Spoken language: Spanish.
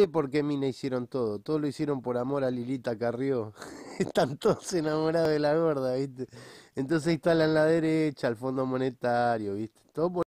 sé por qué Mina hicieron todo. Todo lo hicieron por amor a Lilita Carrió. Están todos enamorados de la gorda, ¿viste? Entonces instalan la derecha, el Fondo Monetario, ¿viste? Todo por